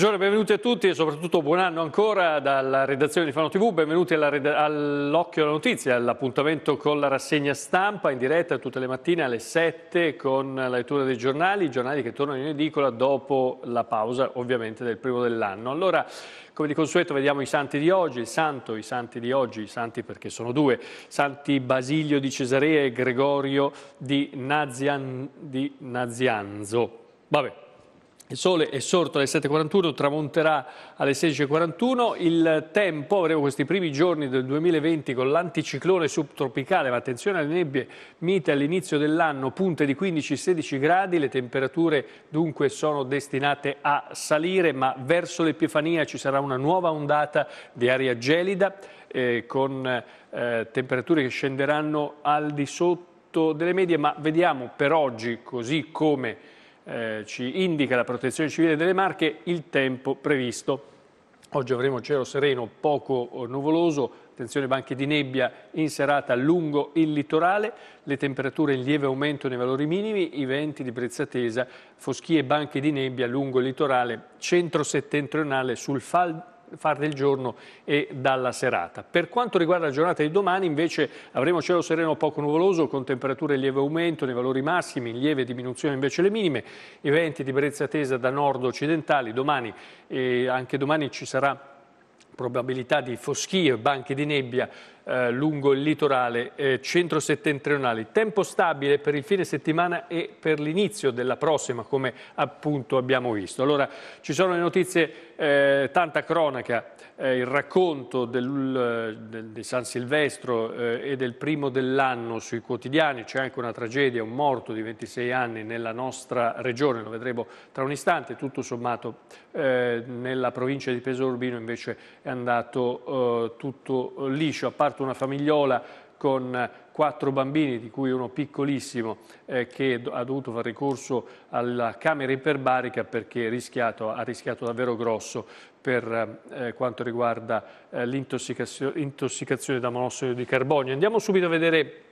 Buongiorno, benvenuti a tutti e soprattutto buon anno ancora dalla redazione di Fano TV, benvenuti all'Occhio alla Notizia, all'appuntamento con la rassegna stampa in diretta tutte le mattine alle 7 con la lettura dei giornali, i giornali che tornano in edicola dopo la pausa ovviamente del primo dell'anno. Allora, come di consueto vediamo i santi di oggi, il santo, i santi di oggi, i santi perché sono due, santi Basilio di Cesarea e Gregorio di, Nazian, di Nazianzo. Vabbè, il sole è sorto alle 7.41, tramonterà alle 16.41. Il tempo, avremo questi primi giorni del 2020 con l'anticiclone subtropicale, ma attenzione alle nebbie mite all'inizio dell'anno, punte di 15-16 gradi. Le temperature dunque sono destinate a salire, ma verso l'Epifania ci sarà una nuova ondata di aria gelida eh, con eh, temperature che scenderanno al di sotto delle medie, ma vediamo per oggi, così come eh, ci indica la protezione civile delle Marche il tempo previsto. Oggi avremo cielo sereno, poco nuvoloso, attenzione banche di nebbia in serata lungo il litorale, le temperature in lieve aumento nei valori minimi, i venti di brezza tesa, foschie e banche di nebbia lungo il litorale centro-settentrionale sul Fal far del giorno e dalla serata. Per quanto riguarda la giornata di domani invece avremo cielo sereno poco nuvoloso con temperature in lieve aumento nei valori massimi, in lieve diminuzione invece le minime, i venti di brezza tesa da nord occidentali, domani e eh, anche domani ci sarà probabilità di foschie, banche di nebbia eh, lungo il litorale eh, centro-settentrionale. Tempo stabile per il fine settimana e per l'inizio della prossima, come appunto abbiamo visto. Allora, ci sono le notizie, eh, tanta cronaca, eh, il racconto del, eh, del, di San Silvestro eh, e del primo dell'anno sui quotidiani, c'è anche una tragedia, un morto di 26 anni nella nostra regione, lo vedremo tra un istante, tutto sommato nella provincia di Pesaro Urbino invece è andato tutto liscio, a parte fatto una famigliola con quattro bambini, di cui uno piccolissimo, eh, che ha dovuto fare ricorso alla camera iperbarica perché rischiato, ha rischiato davvero grosso per eh, quanto riguarda eh, l'intossicazione da monossido di carbonio. Andiamo subito a vedere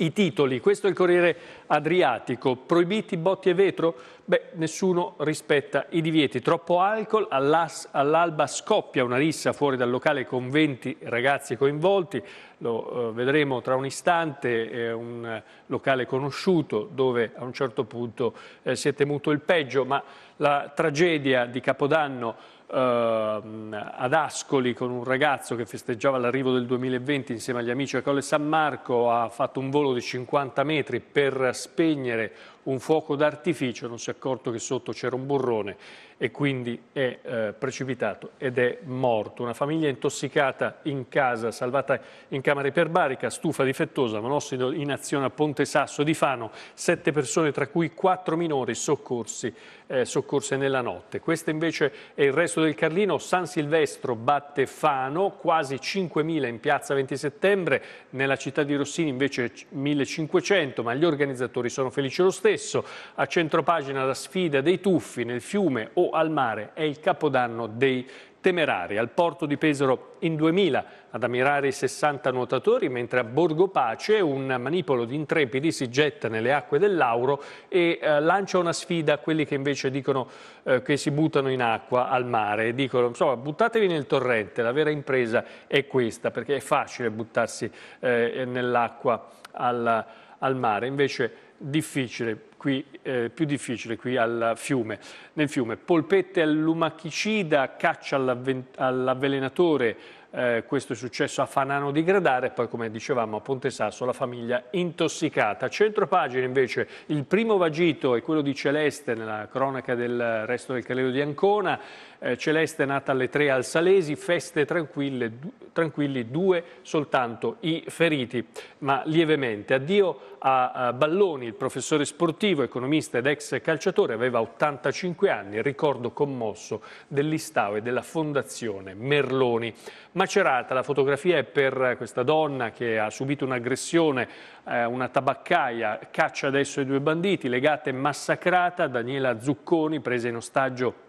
i titoli, questo è il Corriere Adriatico, proibiti botti e vetro? Beh, nessuno rispetta i divieti, troppo alcol, all'alba scoppia una rissa fuori dal locale con 20 ragazzi coinvolti, lo eh, vedremo tra un istante, è un eh, locale conosciuto dove a un certo punto eh, si è temuto il peggio, ma la tragedia di Capodanno Ehm, ad Ascoli con un ragazzo che festeggiava l'arrivo del 2020 insieme agli amici a Colle San Marco, ha fatto un volo di 50 metri per spegnere un fuoco d'artificio, non si è accorto che sotto c'era un burrone e quindi è eh, precipitato ed è morto. Una famiglia intossicata in casa, salvata in camera iperbarica, stufa difettosa, monossido in azione a Ponte Sasso di Fano, sette persone tra cui quattro minori soccorsi, eh, soccorse nella notte. Questo invece è il resto del Carlino, San Silvestro batte Fano, quasi 5.000 in piazza 20 settembre, nella città di Rossini invece 1.500, ma gli organizzatori sono felici lo stesso. A centropagina la sfida dei tuffi nel fiume o al mare è il capodanno dei temerari. Al porto di Pesaro in 2000 ad ammirare i 60 nuotatori, mentre a Borgo Pace un manipolo di intrepidi si getta nelle acque del Lauro e eh, lancia una sfida a quelli che invece dicono eh, che si buttano in acqua al mare. Dicono, insomma, buttatevi nel torrente, la vera impresa è questa, perché è facile buttarsi eh, nell'acqua al, al mare. Invece difficile, qui, eh, più difficile qui al fiume, nel fiume. Polpette all'umachicida, caccia all'avvelenatore, eh, questo è successo a Fanano di Gradare e poi come dicevamo a Ponte Sasso la famiglia intossicata. Centro pagina invece il primo vagito è quello di Celeste nella cronaca del resto del Calero di Ancona, eh, Celeste è nata alle tre al Salesi, feste tranquille, du tranquilli due soltanto i feriti, ma lievemente. Addio a Balloni, il professore sportivo, economista ed ex calciatore, aveva 85 anni, ricordo commosso dell'Istau e della Fondazione Merloni. Macerata, la fotografia è per questa donna che ha subito un'aggressione, eh, una tabaccaia, caccia adesso i due banditi, legata e massacrata, Daniela Zucconi presa in ostaggio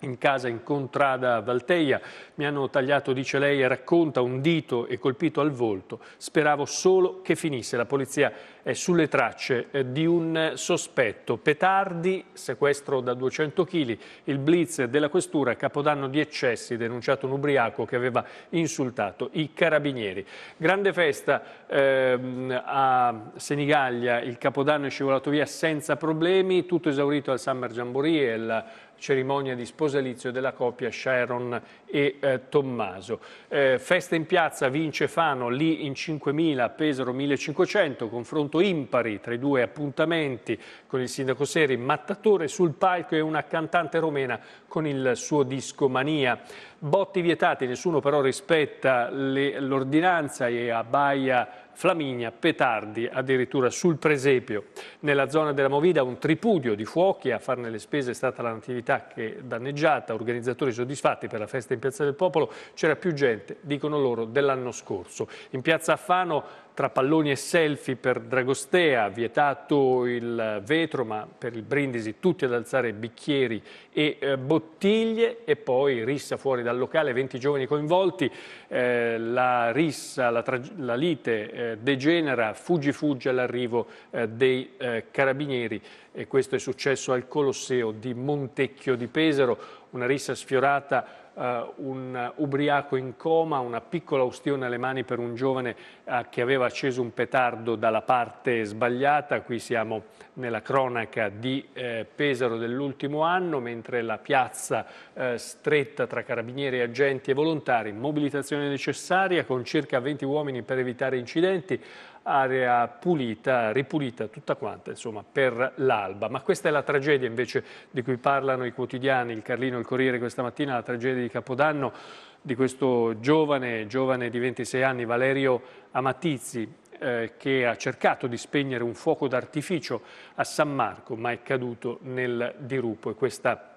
in casa in contrada Valteia. Mi hanno tagliato, dice lei, racconta un dito e colpito al volto. Speravo solo che finisse. La polizia è sulle tracce eh, di un sospetto. Petardi, sequestro da 200 kg, il blitz della questura, capodanno di eccessi, denunciato un ubriaco che aveva insultato i carabinieri. Grande festa ehm, a Senigallia, il capodanno è scivolato via senza problemi, tutto esaurito al Summer Jamboree e la cerimonia di sposalizio della coppia Sharon e eh, Tommaso. Eh, festa in piazza vince Fano, lì in 5.000, Pesaro 1.500, confronto impari tra i due appuntamenti con il sindaco Seri, Mattatore sul palco e una cantante romena con il suo disco Mania. Botti vietati, nessuno però rispetta l'ordinanza e a Baia Flaminia, petardi addirittura sul presepio. Nella zona della Movida un tripudio di fuochi, a farne le spese è stata la natività che danneggiata, organizzatori soddisfatti per la festa in in Piazza del Popolo c'era più gente, dicono loro, dell'anno scorso. In Piazza Affano tra palloni e selfie per Dragostea, vietato il vetro, ma per il Brindisi tutti ad alzare bicchieri e eh, bottiglie e poi rissa fuori dal locale, 20 giovani coinvolti, eh, la rissa, la, la lite eh, degenera, fuggi fuggi all'arrivo eh, dei eh, carabinieri e questo è successo al Colosseo di Montecchio di Pesaro, una rissa sfiorata eh, un ubriaco in coma, una piccola ustione alle mani per un giovane eh, che aveva acceso un petardo dalla parte sbagliata. Qui siamo nella cronaca di eh, Pesaro dell'ultimo anno, mentre la piazza eh, stretta tra carabinieri, agenti e volontari, mobilitazione necessaria con circa 20 uomini per evitare incidenti area pulita, ripulita tutta quanta insomma, per l'alba. Ma questa è la tragedia invece di cui parlano i quotidiani, il Carlino, il Corriere questa mattina, la tragedia di Capodanno di questo giovane, giovane di 26 anni, Valerio Amatizzi, eh, che ha cercato di spegnere un fuoco d'artificio a San Marco, ma è caduto nel dirupo. E questa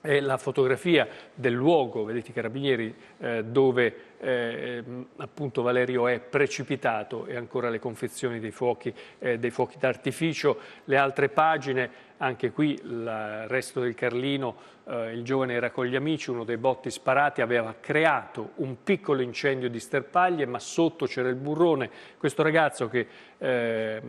è la fotografia del luogo, vedete i carabinieri, eh, dove eh, appunto Valerio è precipitato e ancora le confezioni dei fuochi, eh, dei fuochi d'artificio, le altre pagine, anche qui il resto del Carlino, eh, il giovane era con gli amici, uno dei botti sparati aveva creato un piccolo incendio di sterpaglie, ma sotto c'era il burrone, questo ragazzo che eh,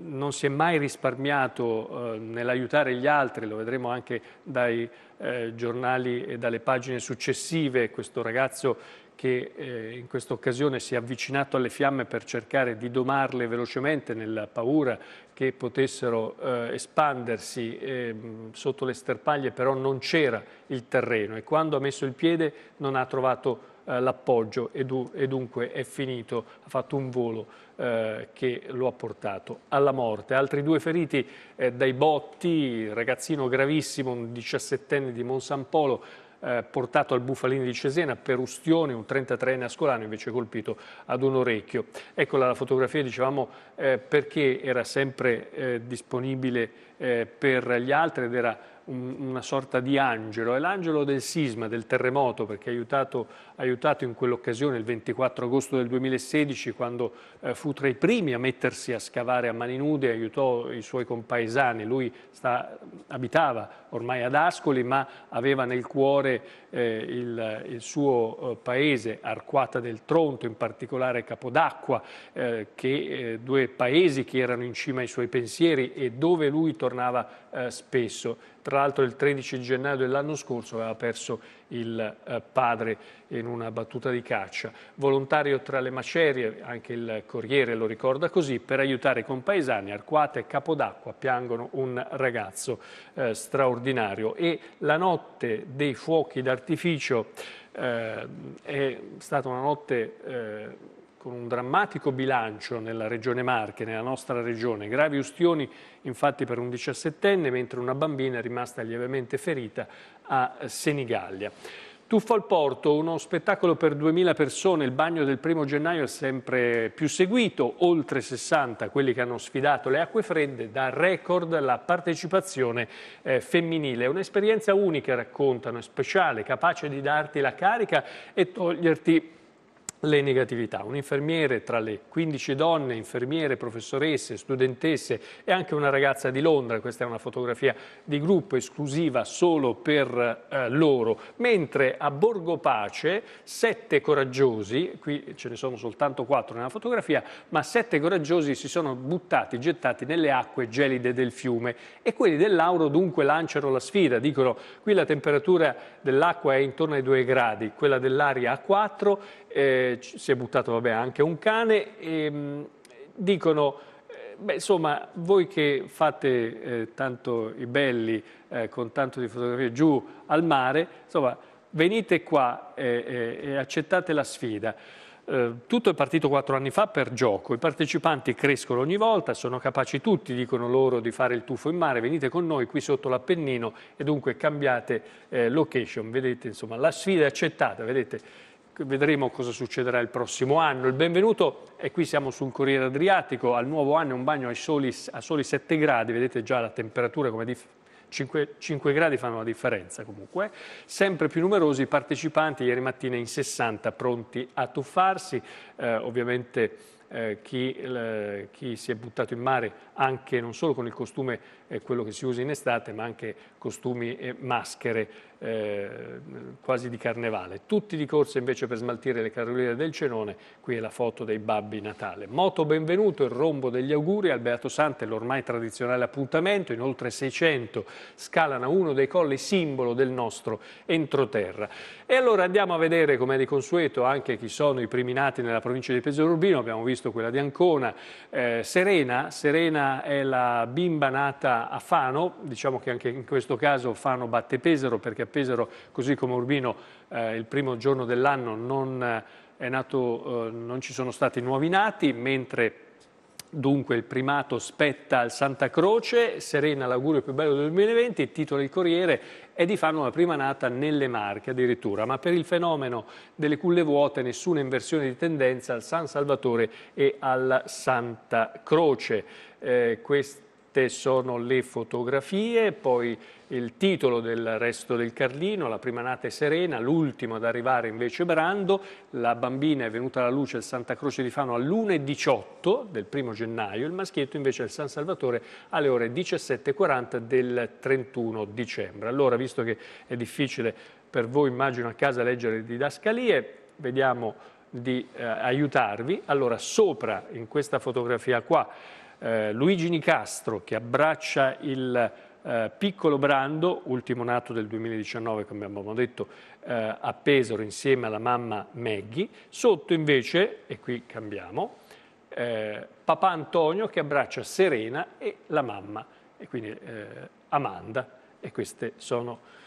non si è mai risparmiato eh, nell'aiutare gli altri, lo vedremo anche dai eh, giornali e dalle pagine successive, questo ragazzo che eh, in questa occasione si è avvicinato alle fiamme per cercare di domarle velocemente nella paura che potessero eh, espandersi eh, sotto le sterpaglie, però non c'era il terreno e quando ha messo il piede non ha trovato eh, l'appoggio e, dunque è finito, ha fatto un volo eh, che lo ha portato alla morte. Altri due feriti eh, dai botti, ragazzino gravissimo, un 17enne di Monsampolo, eh, portato al Bufalini di Cesena, per Perustione, un 33enne ascolano invece colpito ad un orecchio. Eccola la fotografia, dicevamo, eh, perché era sempre eh, disponibile eh, per gli altri ed era un, una sorta di angelo, è l'angelo del sisma, del terremoto, perché ha aiutato, aiutato in quell'occasione il 24 agosto del 2016 quando eh, fu tra i primi a mettersi a scavare a mani nude, aiutò i suoi compaesani, lui sta, abitava ormai ad Ascoli ma aveva nel cuore eh, il, il, suo eh, paese, Arquata del Tronto, in particolare Capodacqua, eh, che, eh, due paesi che erano in cima ai suoi pensieri e dove lui tornava eh, spesso. Tra l'altro il 13 gennaio dell'anno scorso aveva perso il eh, padre in una battuta di caccia. Volontario tra le macerie, anche il Corriere lo ricorda così, per aiutare i compaesani, Arquate e Capodacqua piangono un ragazzo eh, straordinario. E la notte dei fuochi d'artificio eh, è stata una notte eh, con un drammatico bilancio nella regione Marche, nella nostra regione. Gravi ustioni infatti per un 17enne, mentre una bambina è rimasta lievemente ferita a Senigallia. Tuffo al Porto, uno spettacolo per 2.000 persone, il bagno del primo gennaio è sempre più seguito, oltre 60 quelli che hanno sfidato le acque fredde, da record la partecipazione eh, femminile. È un'esperienza unica, raccontano, è speciale, capace di darti la carica e toglierti le negatività. Un infermiere tra le 15 donne, infermiere, professoresse, studentesse e anche una ragazza di Londra, questa è una fotografia di gruppo esclusiva solo per eh, loro, mentre a Borgo Pace sette coraggiosi, qui ce ne sono soltanto quattro nella fotografia, ma sette coraggiosi si sono buttati, gettati nelle acque gelide del fiume e quelli dell'Auro dunque lanciano la sfida, dicono qui la temperatura dell'acqua è intorno ai 2 gradi, quella dell'aria a 4 eh, si è buttato vabbè, anche un cane, e, ehm, dicono, eh, beh, insomma, voi che fate eh, tanto i belli eh, con tanto di fotografie giù al mare, insomma, venite qua eh, eh, e accettate la sfida. tutto è partito quattro anni fa per gioco, i partecipanti crescono ogni volta, sono capaci tutti, dicono loro, di fare il tuffo in mare, venite con noi qui sotto l'Appennino e dunque cambiate eh, location, vedete insomma la sfida è accettata, vedete Vedremo cosa succederà il prossimo anno. Il benvenuto, è qui siamo sul Corriere Adriatico, al nuovo anno è un bagno soli, a soli 7 gradi, vedete già la temperatura come dif- 5, 5, gradi fanno la differenza comunque. Sempre più numerosi i partecipanti, ieri mattina in 60 pronti a tuffarsi, eh, ovviamente eh, chi, eh, chi, si è buttato in mare anche non solo con il costume, eh, quello che si usa in estate, ma anche costumi e maschere eh, quasi di carnevale. Tutti di corsa invece per smaltire le caroliere del Cenone, qui è la foto dei babbi Natale. Moto benvenuto, il rombo degli auguri al Beato Sante, l'ormai tradizionale appuntamento, in oltre 600 scalano uno dei colli simbolo del nostro entroterra. E allora andiamo a vedere come di consueto anche chi sono i primi nati nella provincia di Peso Urbino, abbiamo visto visto quella di Ancona. Eh, Serena, Serena è la bimba nata a Fano, diciamo che anche in questo caso Fano batte Pesaro perché a Pesaro, così come Urbino, eh, il primo giorno dell'anno non, eh, eh non ci sono stati nuovi nati, mentre Dunque il primato spetta al Santa Croce, Serena l'augurio più bello del 2020, il titolo del Corriere è di farne la prima nata nelle Marche addirittura, ma per il fenomeno delle culle vuote nessuna inversione di tendenza al San Salvatore e alla Santa Croce. Eh, quest- te sono le fotografie, poi il titolo del resto del Carlino, la prima nata è Serena, l'ultimo ad arrivare invece Brando, la bambina è venuta alla luce al Santa Croce di Fano all'1.18 del primo gennaio, il maschietto invece al San Salvatore alle ore 17.40 del 31 dicembre. Allora, visto che è difficile per voi, immagino a casa, leggere le didascalie, vediamo di eh, aiutarvi. Allora, sopra in questa fotografia qua, eh, Luigi Nicastro che abbraccia il eh, piccolo Brando, ultimo nato del 2019 come abbiamo detto eh, a Pesaro insieme alla mamma Maggie, sotto invece, e qui cambiamo, eh, papà Antonio che abbraccia Serena e la mamma, e quindi eh, Amanda, e queste sono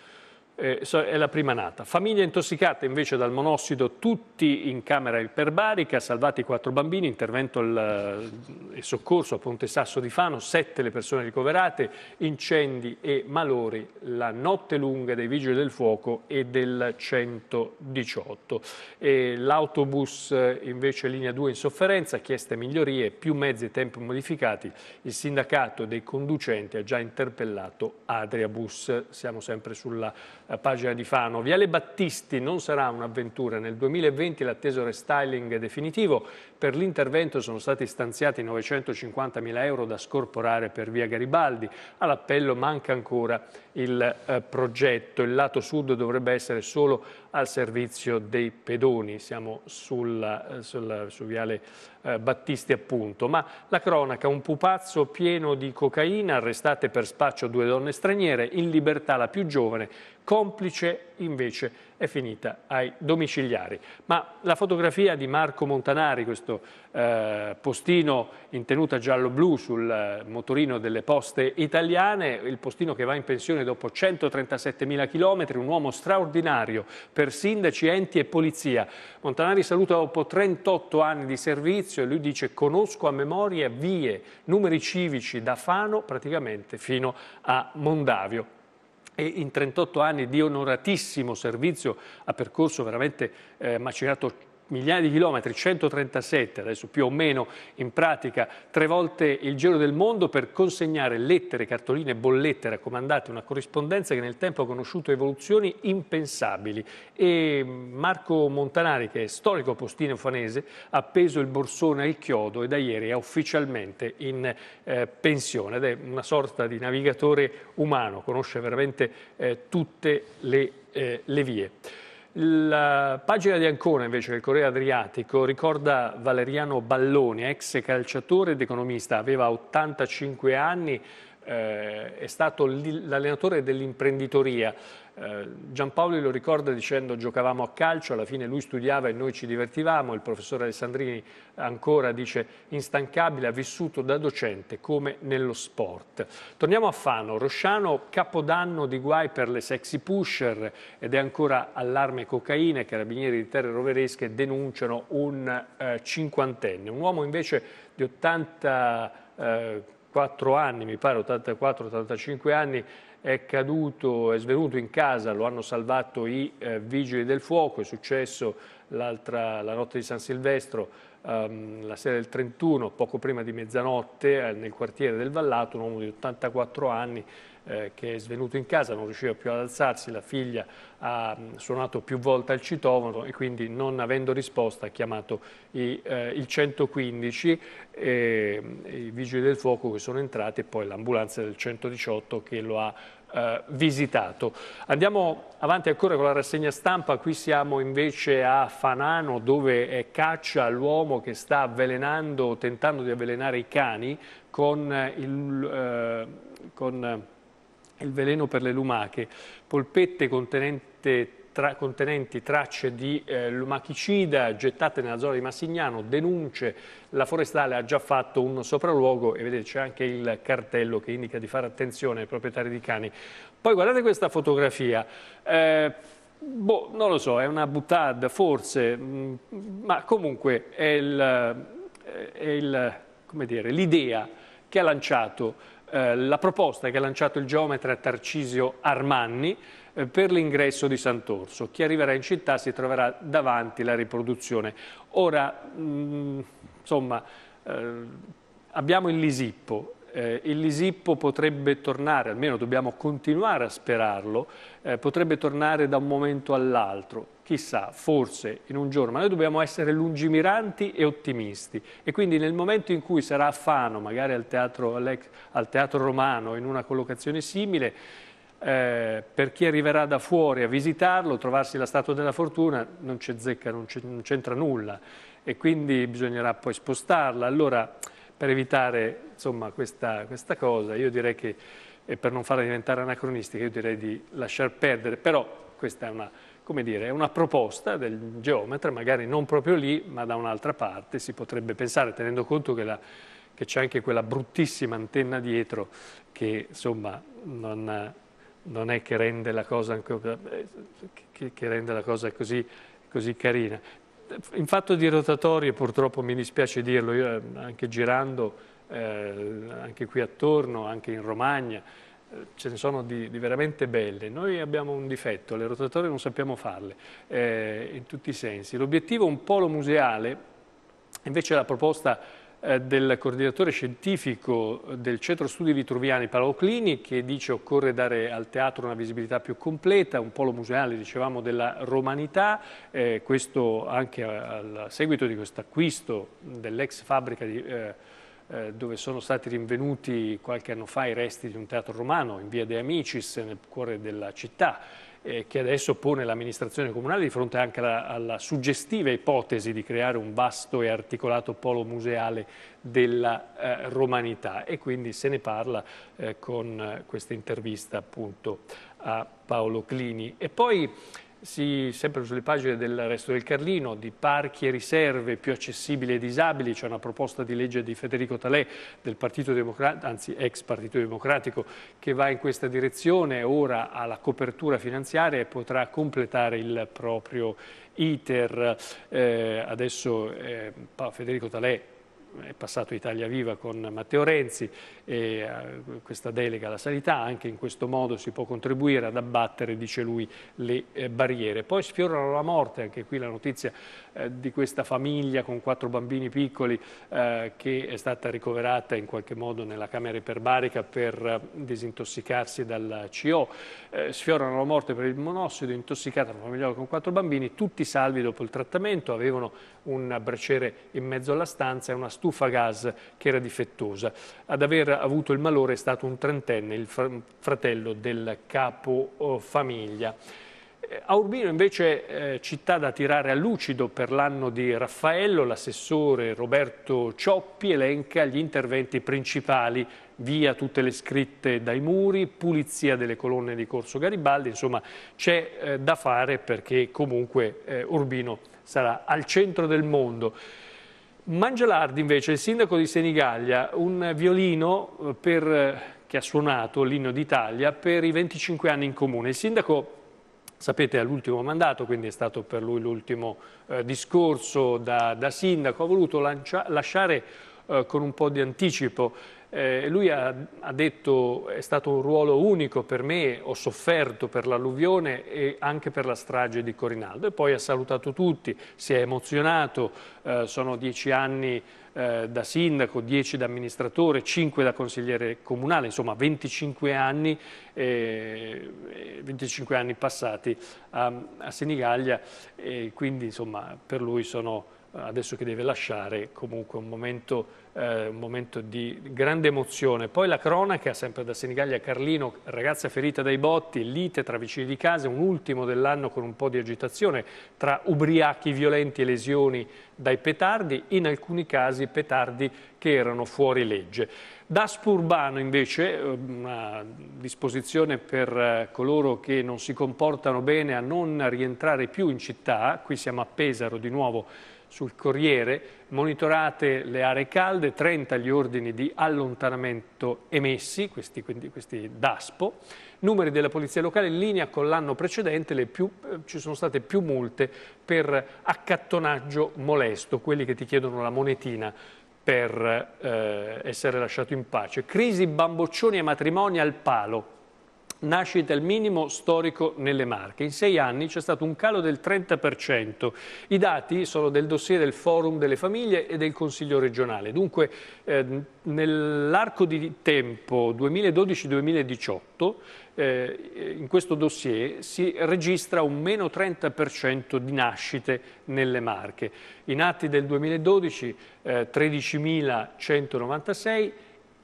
eh, è la prima nata. Famiglia intossicata invece dal monossido, tutti in camera iperbarica, salvati quattro bambini, intervento eh, e soccorso a Ponte Sasso di Fano, sette le persone ricoverate, incendi e malori, la notte lunga dei Vigili del Fuoco e del 118. l'autobus eh, invece linea 2 in sofferenza, chieste migliorie, più mezzi e tempi modificati, il sindacato dei conducenti ha già interpellato Adriabus, siamo sempre sulla eh, pagina di Fano. Viale Battisti non sarà un'avventura. Nel 2020 l'atteso restyling è definitivo. Per l'intervento sono stati stanziati 950.000 euro da scorporare per via Garibaldi. All'appello manca ancora il eh, progetto. Il lato sud dovrebbe essere solo al servizio dei pedoni. Siamo sulla, eh, sulla, su Viale eh, Battisti appunto. Ma la cronaca, un pupazzo pieno di cocaina, arrestate per spaccio due donne straniere, in libertà la più giovane complice invece è finita ai domiciliari. Ma la fotografia di Marco Montanari, questo eh, postino in tenuta giallo-blu sul eh, motorino delle poste italiane, il postino che va in pensione dopo 137.000 km, un uomo straordinario per sindaci, enti e polizia. Montanari saluta dopo 38 anni di servizio e lui dice conosco a memoria vie, numeri civici da Fano praticamente fino a Mondavio e in 38 anni di onoratissimo servizio ha percorso veramente eh, macinato migliaia di chilometri, 137 adesso più o meno in pratica, tre volte il giro del mondo per consegnare lettere, cartoline, bollette, raccomandate, una corrispondenza che nel tempo ha conosciuto evoluzioni impensabili. E Marco Montanari, che è storico postino fanese, ha appeso il borsone al chiodo e da ieri è ufficialmente in eh, pensione ed è una sorta di navigatore umano, conosce veramente eh, tutte le, eh, le vie. La eh, pagina di Ancona invece del Corriere Adriatico ricorda Valeriano Balloni, ex calciatore ed economista, aveva 85 anni, eh, è stato l'allenatore dell'imprenditoria. Eh, Giampaoli lo ricorda dicendo giocavamo a calcio, alla fine lui studiava e noi ci divertivamo, il professore Alessandrini ancora dice instancabile, ha vissuto da docente come nello sport. Torniamo a Fano, Rosciano capodanno di guai per le sexy pusher ed è ancora allarme cocaina i carabinieri di terre roveresche denunciano un eh, cinquantenne, un uomo invece di 80 eh, 84 anni, mi pare 84-85 anni, è caduto, è svenuto in casa, lo hanno salvato i eh, vigili del fuoco, è successo la notte di San Silvestro, ehm, la sera del 31, poco prima di mezzanotte, eh, nel quartiere del Vallato, un uomo di 84 anni, eh, che è svenuto in casa, non riusciva più ad alzarsi, la figlia ha mm, suonato più volte al citofono e quindi non avendo risposta ha chiamato i, eh, il 115, eh, mm, i vigili del fuoco che sono entrati e poi l'ambulanza del 118 che lo ha eh, visitato. Andiamo avanti ancora con la rassegna stampa, qui siamo invece a Fanano dove è caccia l'uomo che sta avvelenando, tentando di avvelenare i cani con il... Eh, con il veleno per le lumache, polpette tra, contenenti tracce di eh, lumachicida gettate nella zona di Massignano, denunce, la forestale ha già fatto un sopralluogo e vedete c'è anche il cartello che indica di fare attenzione ai proprietari di cani. Poi guardate questa fotografia, eh, boh, non lo so, è una butad forse, mh, mm, ma comunque è eh, l'idea che ha lanciato eh, la proposta che ha lanciato il geometra Tarcisio Armanni eh, per l'ingresso di Sant'Orso. Chi arriverà in città si troverà davanti la riproduzione. Ora, mh, mm, insomma, eh, abbiamo il Lisippo, eh, il Lisippo potrebbe tornare, almeno dobbiamo continuare a sperarlo, eh, potrebbe tornare da un momento all'altro chissà, forse in un giorno, ma noi dobbiamo essere lungimiranti e ottimisti e quindi nel momento in cui sarà a Fano, magari al teatro, al teatro romano, in una collocazione simile, eh, per chi arriverà da fuori a visitarlo, trovarsi la Statua della Fortuna non c'è zecca, non c'entra nulla e quindi bisognerà poi spostarla. Allora, per evitare insomma, questa, questa cosa, io direi che, e per non farla diventare anacronistica, io direi di lasciar perdere, però questa è una come dire, è una proposta del geometra, magari non proprio lì, ma da un'altra parte, si potrebbe pensare, tenendo conto che, c'è anche quella bruttissima antenna dietro, che insomma non, non è che rende la cosa, che, che rende la cosa così, così, carina. In fatto di rotatorie, purtroppo mi dispiace dirlo, io eh, anche girando, eh, anche qui attorno, anche in Romagna, eh, ce ne sono di, di, veramente belle, noi abbiamo un difetto, le rotatorie non sappiamo farle eh, in tutti i sensi. L'obiettivo è un polo museale, invece la proposta eh, del coordinatore scientifico eh, del Centro Studi Vitruviani Paolo Clini che dice occorre dare al teatro una visibilità più completa, un polo museale dicevamo della romanità, eh, questo anche a, a, seguito di questo acquisto dell'ex fabbrica di eh, eh, dove sono stati rinvenuti qualche anno fa i resti di un teatro romano in via De Amicis, nel cuore della città, eh, che adesso pone l'amministrazione comunale di fronte anche alla, alla, suggestiva ipotesi di creare un vasto e articolato polo museale della eh, romanità e quindi se ne parla eh, con questa intervista appunto a Paolo Clini. E poi si, sempre sulle pagine del Resto del Carlino, di parchi e riserve più accessibili ai disabili, c'è una proposta di legge di Federico Talè del Partito Democratico, anzi ex Partito Democratico, che va in questa direzione, ora ha la copertura finanziaria e potrà completare il proprio iter. Eh, adesso eh, Federico Talè è passato Italia Viva con Matteo Renzi e eh, questa delega alla sanità, anche in questo modo si può contribuire ad abbattere, dice lui, le eh, barriere. Poi sfiorano la morte, anche qui la notizia eh, di questa famiglia con quattro bambini piccoli eh, che è stata ricoverata in qualche modo nella camera iperbarica per eh, disintossicarsi dal CO. Eh, sfiorano la morte per il monossido, intossicata una famiglia con quattro bambini, tutti salvi dopo il trattamento, avevano un braciere in mezzo alla stanza e una stufa gas che era difettosa. Ad aver avuto il malore è stato un trentenne, il fratello del capofamiglia. Eh, a Urbino invece eh, città da tirare a lucido per l'anno di Raffaello, l'assessore Roberto Cioppi elenca gli interventi principali, via tutte le scritte dai muri, pulizia delle colonne di Corso Garibaldi, insomma c'è eh, da fare perché comunque eh, Urbino sarà al centro del mondo. Mangelardi invece, il sindaco di Senigallia, un violino eh, per, eh, che ha suonato l'inno d'Italia per i 25 anni in comune. Il sindaco Sapete, è l'ultimo mandato, quindi è stato per lui l'ultimo eh, discorso da, da, sindaco. Ha voluto lancia, lasciare eh, con un po' di anticipo eh, lui ha, ha detto è stato un ruolo unico per me, ho sofferto per l'alluvione e anche per la strage di Corinaldo e poi ha salutato tutti, si è emozionato, eh, sono dieci anni eh, da sindaco, dieci da amministratore, cinque da consigliere comunale, insomma 25 anni, 25 eh, eh, anni passati a, a Senigallia e quindi insomma per lui sono adesso che deve lasciare comunque un momento eh, un momento di grande emozione. Poi la cronaca, sempre da Senigallia, Carlino, ragazza ferita dai botti, lite tra vicini di casa, un ultimo dell'anno con un po' di agitazione tra ubriachi violenti e lesioni dai petardi, in alcuni casi petardi che erano fuori legge. Daspo urbano invece, eh, una disposizione per eh, coloro che non si comportano bene a non rientrare più in città, qui siamo a Pesaro di nuovo sul Corriere, monitorate le aree calde, 30 gli ordini di allontanamento emessi, questi, quindi, questi DASPO, numeri della polizia locale in linea con l'anno precedente, più, eh, ci sono state più multe per accattonaggio molesto, quelli che ti chiedono la monetina per eh, essere lasciato in pace. Crisi, bamboccioni e matrimoni al palo nascita al minimo storico nelle Marche. In sei anni c'è stato un calo del 30%. I dati sono del dossier del Forum delle Famiglie e del Consiglio regionale. Dunque, eh, nell'arco di tempo 2012-2018, eh, in questo dossier si registra un meno 30% di nascite nelle Marche. In atti del 2012 eh, 13.196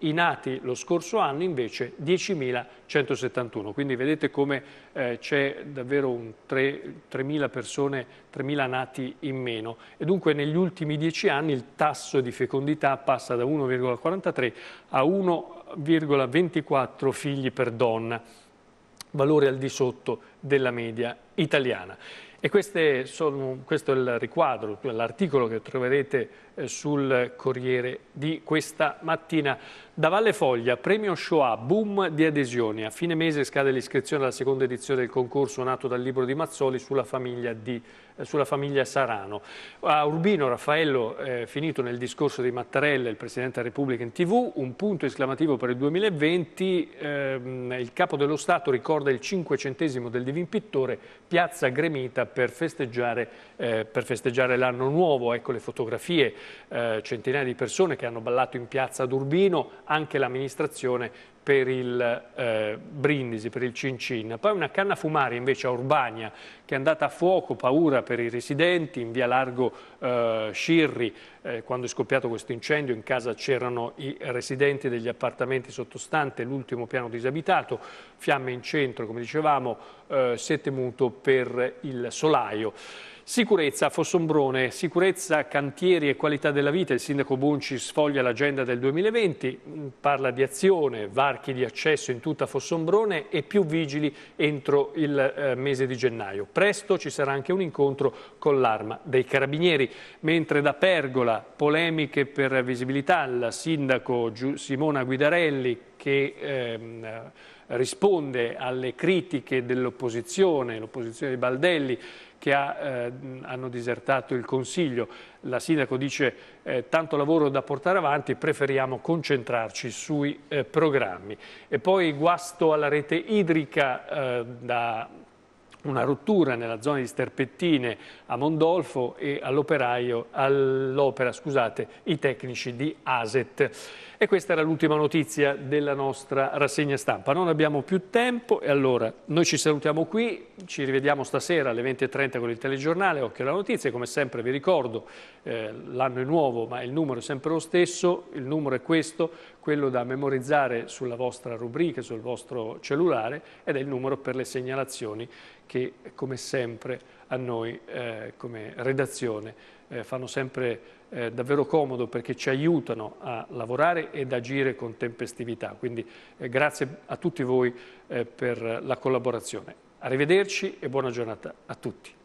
i nati lo scorso anno invece 10.171, quindi vedete come eh, c'è davvero 3.000 persone, 3.000 nati in meno e dunque negli ultimi dieci anni il tasso di fecondità passa da 1,43 a 1,24 figli per donna, valore al di sotto della media italiana. E sono, questo è il riquadro, l'articolo che troverete eh, sul Corriere di questa mattina. Da Valle Foglia, premio Shoah, boom di adesioni. A fine mese scade l'iscrizione alla seconda edizione del concorso nato dal libro di Mazzoli sulla famiglia, di, eh, sulla famiglia Sarano. A Urbino, Raffaello, eh, finito nel discorso di Mattarella, il Presidente della Repubblica in tv, un punto esclamativo per il 2020, ehm, il Capo dello Stato ricorda il cinquecentesimo del Divin Pittore, piazza gremita per festeggiare, eh, festeggiare l'anno nuovo. Ecco le fotografie, eh, centinaia di persone che hanno ballato in piazza ad Urbino, anche l'amministrazione per il eh, Brindisi, per il Cincin. Poi una canna fumaria invece a Urbania che è andata a fuoco, paura per i residenti, in via Largo eh, Scirri, eh, quando è scoppiato questo incendio in casa c'erano i residenti degli appartamenti sottostante, l'ultimo piano disabitato, fiamme in centro come dicevamo, eh, sete muto per il solaio. Sicurezza, Fossombrone, sicurezza, cantieri e qualità della vita. Il sindaco Bunci sfoglia l'agenda del 2020, mm, parla di azione, varchi di accesso in tutta Fossombrone e più vigili entro il eh, mese di gennaio. Presto ci sarà anche un incontro con l'arma dei carabinieri. Mentre da Pergola, polemiche per visibilità, il sindaco Simona Guidarelli che... Ehm, risponde alle critiche dell'opposizione, l'opposizione di Baldelli, che ha, eh, hanno disertato il Consiglio. La Sindaco dice eh, tanto lavoro da portare avanti, preferiamo concentrarci sui eh, programmi. E poi guasto alla rete idrica eh, da una rottura nella zona di Sterpettine a Mondolfo e all'operaio, all'opera, scusate, i tecnici di ASET. E questa era l'ultima notizia della nostra rassegna stampa. Non abbiamo più tempo e allora noi ci salutiamo qui, ci rivediamo stasera alle 20.30 con il telegiornale, occhio alla notizia, come sempre vi ricordo, eh, l'anno è nuovo ma il numero è sempre lo stesso, il numero è questo, quello da memorizzare sulla vostra rubrica, sul vostro cellulare ed è il numero per le segnalazioni che come sempre a noi eh, come redazione eh, fanno sempre eh, davvero comodo perché ci aiutano a lavorare ed agire con tempestività. Quindi eh, grazie a tutti voi eh, per la collaborazione. Arrivederci e buona giornata a tutti.